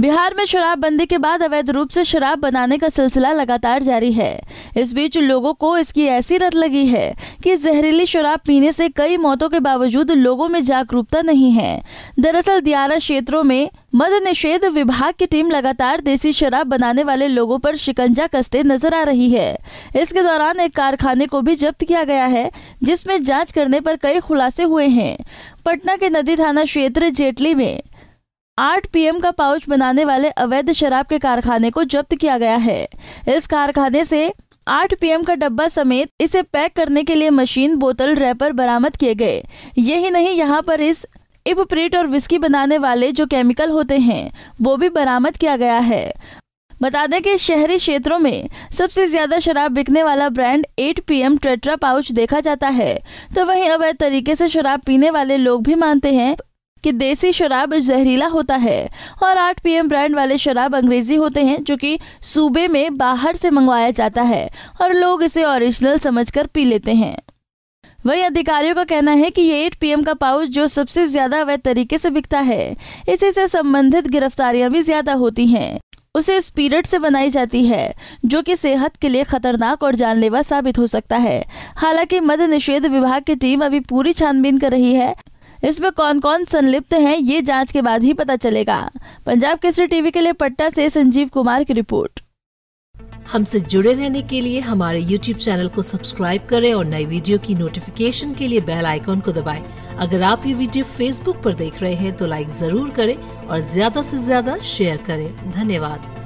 बिहार में शराबबंदी के बाद अवैध रूप से शराब बनाने का सिलसिला लगातार जारी है इस बीच लोगों को इसकी ऐसी रत लगी है कि जहरीली शराब पीने से कई मौतों के बावजूद लोगों में जागरूकता नहीं है दरअसल दियारा क्षेत्रों में मद निषेध विभाग की टीम लगातार देसी शराब बनाने वाले लोगों पर शिकंजा कसते नजर आ रही है इसके दौरान एक कारखाने को भी जब्त किया गया है जिसमें जांच करने पर कई खुलासे हुए हैं पटना के नदी थाना क्षेत्र जेटली में आठ पीएम का पाउच बनाने वाले अवैध शराब के कारखाने को जब्त किया गया है इस कारखाने से आठ पीएम का डब्बा समेत इसे पैक करने के लिए मशीन बोतल रैपर बरामद किए गए यही नहीं यहाँ पर इस इबप्रिट और विस्की बनाने वाले जो केमिकल होते हैं वो भी बरामद किया गया है बता दें कि शहरी क्षेत्रों में सबसे ज्यादा शराब बिकने वाला ब्रांड 8 पीएम ट्रेट्रा पाउच देखा जाता है तो वहीं अवैध तरीके से शराब पीने वाले लोग भी मानते हैं कि देसी शराब जहरीला होता है और 8 पीएम ब्रांड वाले शराब अंग्रेजी होते हैं जो कि सूबे में बाहर से मंगवाया जाता है और लोग इसे ओरिजिनल समझकर पी लेते हैं वही अधिकारियों का कहना है कि ये 8 पीएम का पाउच जो सबसे ज्यादा अवैध तरीके से बिकता है इसी से संबंधित गिरफ्तारियां भी ज्यादा होती हैं उसे स्पिरिट से बनाई जाती है जो कि सेहत के लिए खतरनाक और जानलेवा साबित हो सकता है हालांकि मद्य निषेध विभाग की टीम अभी पूरी छानबीन कर रही है इसमें कौन कौन संलिप्त हैं ये जांच के बाद ही पता चलेगा पंजाब केसरी टीवी के लिए पटना से संजीव कुमार की रिपोर्ट हमसे जुड़े रहने के लिए हमारे YouTube चैनल को सब्सक्राइब करें और नई वीडियो की नोटिफिकेशन के लिए बेल आइकॉन को दबाएं। अगर आप ये वीडियो Facebook पर देख रहे हैं तो लाइक जरूर करें और ज्यादा से ज्यादा शेयर करें धन्यवाद